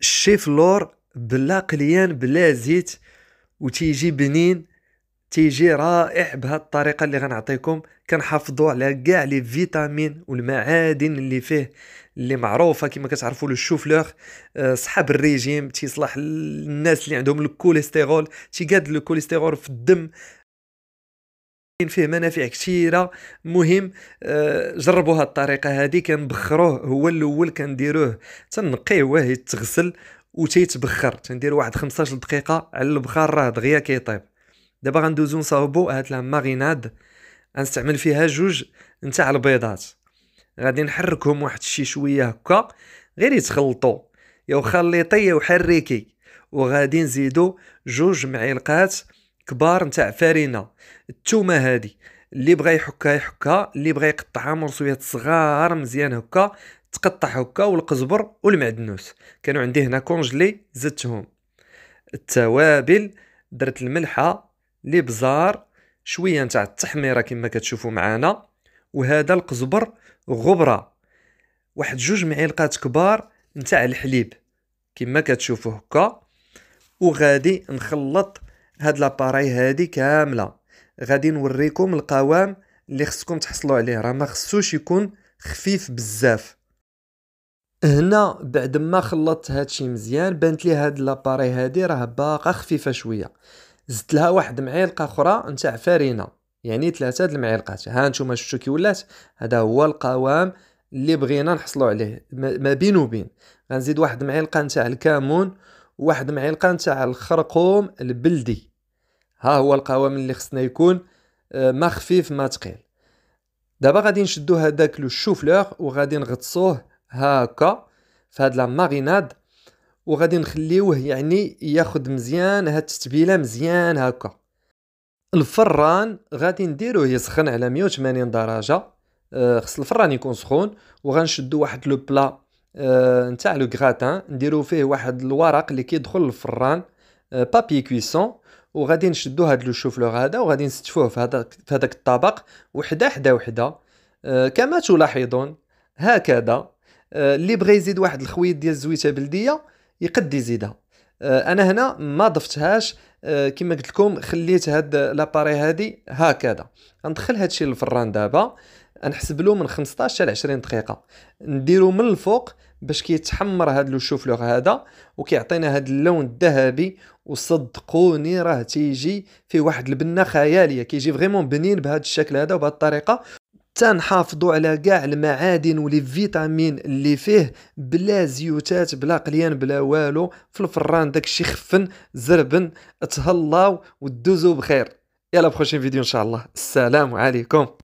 الشي لور بلا قليان بلا زيت وتيجي بنين تيجي رائع بهاد الطريقه اللي غنعطيكم كنحافظوا على كاع لي فيتامين والمعادن اللي فيه اللي معروفه كما كتعرفوا لو شوفلور آه، صحاب الريجيم تيصلح للناس اللي عندهم الكوليسترول تيقاد الكوليسترول في الدم فيه منافع كثيره مهم آه، جربوا هاد الطريقه هذه كنبخروه هو الاول كنديروه تنقيه واه يتغسل وتيتبخر تندير واحد 15 دقيقه على البخار راه دغيا كيطيب دابا غندوزو نصاوبو هاد ماريناد غنستعمل فيها جوج نتاع البيضات غادي نحركهم واحد شي شويه هكا غير يتخلطو يا وخليطي وحركي وغادي نزيدو جوج معلقات كبار نتاع فارينا التومه هذه اللي بغى يحكها يحكها اللي بغى يقطعها مرصويات صغار مزيان هكا تقطع هكا والقزبر والمعدنوس كانوا عندي هنا كونجلي زدتهم التوابل درت الملحه لبزار شويه نتاع التحميره كما كتشوفوا معانا وهذا القزبر غبره واحد جوج معلقات كبار نتاع الحليب كما كتشوفوا هكا وغادي نخلط هاد لاباراي هادي كامله غادي نوريكم القوام اللي خصكم تحصلوا عليه راه ما خصوش يكون خفيف بزاف هنا بعد ما خلطت هادشي مزيان بانت لي هاد لاباري هادي راه باقا خفيفه شويه زدت لها واحد معلقه اخرى نتاع فرينه يعني ثلاثه د المعلقات ها نتوما شفتوا كي ولات هذا هو القوام اللي بغينا نحصلوا عليه ما بين وبين غنزيد واحد معلقه نتاع الكمون واحد معلقه نتاع الخرقوم البلدي ها هو القوام اللي خصنا يكون آه، ما خفيف ما ثقيل دابا غادي نشدو هذاك لو شوفلور وغادي نغطسوه هاكا في هاد لا ماريناد وغادي نخليوه يعني ياخد مزيان هاد التتبيله مزيان هاكا الفران غادي نديروه يسخن على 180 درجه آه، خص الفران يكون سخون وغنشدو واحد لو بلا آه، نتاع لو غراتان نديرو فيه واحد الورق اللي كيدخل للفران بابي كويسون وغادي نشدو هاد لو شوفلور هذا وغادي نستفوه في هذاك في هذاك الطبق وحده حدا وحده آه، كما تلاحظون هكذا آه، اللي بغى يزيد واحد الخويط ديال الزويته بلديه يقد يزيدها آه، انا هنا ما ضفتهاش كما قلت لكم خليت هاد لاباري هادي هكذا ندخل هادشي للفران دابا نحسب له من 15 حتى ل 20 دقيقه نديرو من الفوق باش كيتحمر هاد لو شوفلوغ هذا وكيعطينا هاد اللون الذهبي وصدقوني راه تيجي فيه واحد البنه خياليه كيجي فريمون بنين بهاد الشكل هذا وبهذه الطريقه تنحافظوا على كاع المعادن والفيتامين اللي فيه بلا زيوتات بلا قليان بلا والو في الفران داكشي خفن زربن تهلاو ودوزو بخير يلا بخوشين فيديو ان شاء الله السلام عليكم